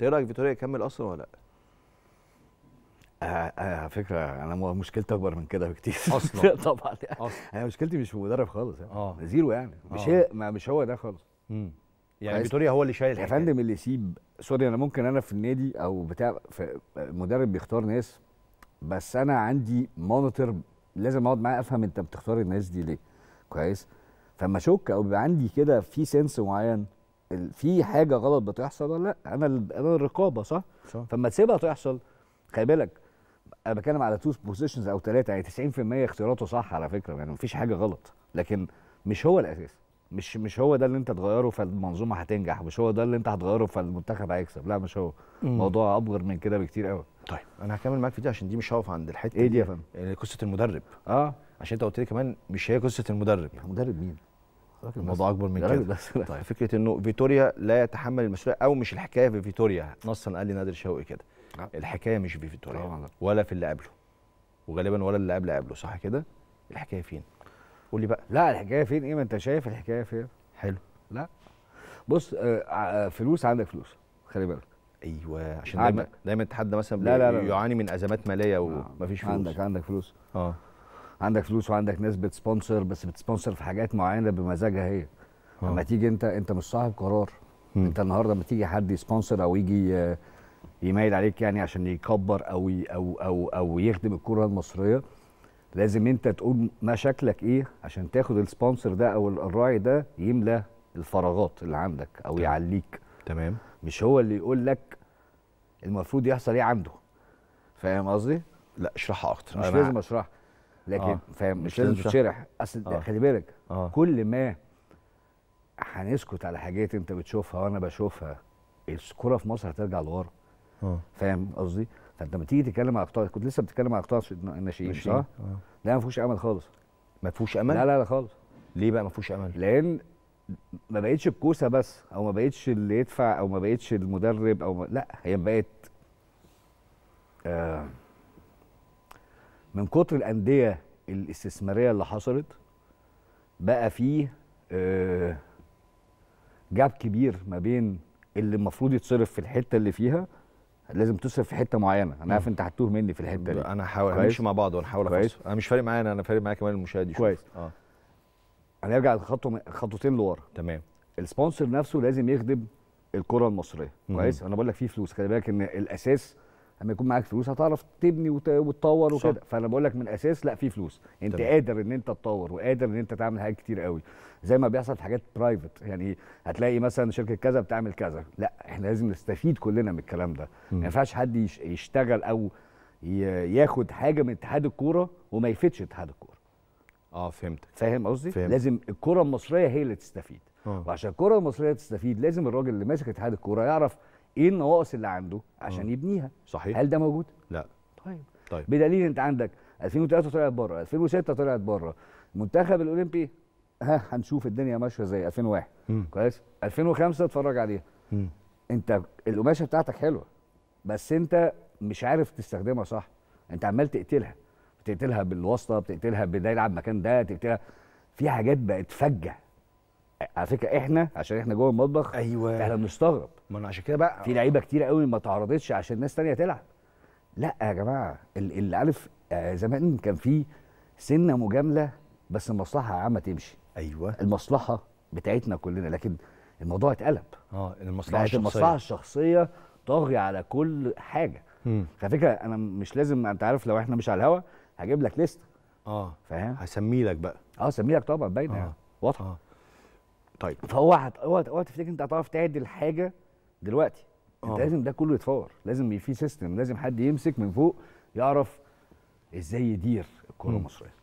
انت ايه رايك فيتوريا يكمل اصلا ولا لا؟ آه، آه، على فكره انا مشكلتي اكبر من كده بكتير اصلا طبعا يعني اصلا انا مشكلتي مش في المدرب خالص يعني آه. زيرو يعني مش هي ما مش هو ده خالص يعني فيتوريا هو اللي شايل يا فندم اللي يسيب سوري انا ممكن انا في النادي او بتاع مدرب بيختار ناس بس انا عندي مونيتور لازم اقعد معاه افهم انت بتختار الناس دي ليه كويس فما اشك او بيبقى عندي كده في سنس معين في حاجه غلط بتحصل ولا لا انا انا الرقابه صح؟, صح. فما تسيبها تحصل خلي بالك انا بتكلم على تو بوزيشنز او ثلاثه يعني 90% اختياراته صح على فكره يعني مفيش حاجه غلط لكن مش هو الاساس مش مش هو ده اللي انت تغيره فالمنظومه هتنجح مش هو ده اللي انت هتغيره فالمنتخب هيكسب لا مش هو الموضوع ابغر من كده بكتير قوي طيب انا هكمل معاك في دي عشان دي مش هقف عند الحته ايه دي يا فندم آه، قصه المدرب اه عشان انت قلت لي كمان مش هي قصه المدرب المدرب مين الموضوع اكبر من كده بس طيب فكره انه فيتوريا لا يتحمل المسؤوليه او مش الحكايه في فيتوريا نصا قال لي نادر شوقي كده نعم. الحكايه مش في فيتوريا ولا في اللي قبله وغالبا ولا اللي قبل قبله صح كده الحكايه فين قول لي بقى لا الحكايه فين ايه ما انت شايف الحكايه فين حلو لا بص آه، آه، فلوس عندك فلوس خلي بالك ايوه عشان دايما دايما حد مثلا لا لا لا. يعاني من ازمات ماليه نعم. ومفيش فلوس عندك عندك فلوس اه عندك فلوس وعندك ناس بتسبونسر بس بتسبونسر في حاجات معينه بمزاجها هي اما آه. تيجي انت انت مش صاحب قرار م. انت النهارده لما تيجي حد يسبونسر او يجي آه، يميل عليك يعني عشان يكبر او او او او يخدم الكره المصريه لازم انت تقول ما شكلك ايه عشان تاخد السبونسر ده او الراعي ده يملى الفراغات اللي عندك او تمام. يعليك تمام مش هو اللي يقول لك المفروض يحصل ايه عنده فاهم قصدي؟ لا اشرحها اكتر مش لازم اشرحها لكن آه. مش لازم تتشرح اصل آه. خلي بالك آه. كل ما هنسكت على حاجات انت بتشوفها وانا بشوفها الكوره في مصر هترجع لورا آه. فاهم قصدي؟ فانت لما تيجي تتكلم على قطاع كنت لسه بتتكلم على قطاع الناشئين صح؟ آه. لا ما فيهوش امل خالص ما فيهوش امل؟ لا لا لا خالص ليه بقى ما فيهوش امل؟ لان ما بقتش الكوسه بس او ما بقتش اللي يدفع او ما بقتش المدرب او ما... لا هي بقت آه من كتر الانديه الاستثماريه اللي حصلت بقى فيه جاب آه، كبير ما بين اللي المفروض يتصرف في الحته اللي فيها لازم تصرف في حته معينه انا عارف انت هتوه مني في الحته دي انا هحاول امشي مع بعض ونحاول كويس انا مش فارق معايا انا فارق معايا كمان المشاهد كويس اه هنرجع خطوه خطوتين لورا تمام السبونسر نفسه لازم يخدم الكره المصريه كويس انا بقول لك في فلوس خلي بالك ان الاساس لما يكون معاك فلوس هتعرف تبني وتطور وكده فانا بقول لك من الاساس لا في فلوس انت طبعا. قادر ان انت تطور وقادر ان انت تعمل حاجات كتير قوي زي ما بيحصل في حاجات برايفت يعني هتلاقي مثلا شركه كذا بتعمل كذا لا احنا لازم نستفيد كلنا من الكلام ده ما ينفعش حد يشتغل او ياخد حاجه من اتحاد الكوره وما يفيدش اتحاد الكوره اه فهمتك فاهم قصدي لازم الكره المصريه هي اللي تستفيد آه. وعشان الكره المصريه تستفيد لازم الراجل اللي ماسك اتحاد الكوره يعرف ايه النواقص اللي عنده عشان يبنيها صحيح هل ده موجود لا طيب طيب بدليل انت عندك 2003 طلعت بره 2006 طلعت بره المنتخب الاولمبي ها هنشوف الدنيا ماشيه زي 2001 كويس 2005 اتفرج عليها انت القماشه بتاعتك حلوه بس انت مش عارف تستخدمها صح انت عمال تقتلها بتقتلها بالواسطه بتقتلها بده يلعب مكان ده تقتلها في حاجات بقت فجه على فكره احنا عشان احنا جوه المطبخ ايوه احنا بنستغرب ما انا عشان كده بقى في لعيبه كتير قوي ما تعرضتش عشان ناس ثانيه تلعب لا يا جماعه اللي عارف آه، زمان كان في سنه مجامله بس المصلحه عامه تمشي ايوه المصلحه بتاعتنا كلنا لكن الموضوع اتقلب اه المصلحه الشخصيه المصلحه الشخصيه طاغيه على كل حاجه على فكره انا مش لازم انت عارف لو احنا مش على الهوا هجيب لك ليست اه فاهم هسمي لك بقى اه سمي لك طبعا باينه آه. يعني، واضحه آه. طيب فهو اوعى اوعى تفتكر انت هتعرف تعدل حاجه دلوقتي انت أوه. لازم ده كله يتفور لازم في سيستم لازم حد يمسك من فوق يعرف ازاي يدير الكره المصريه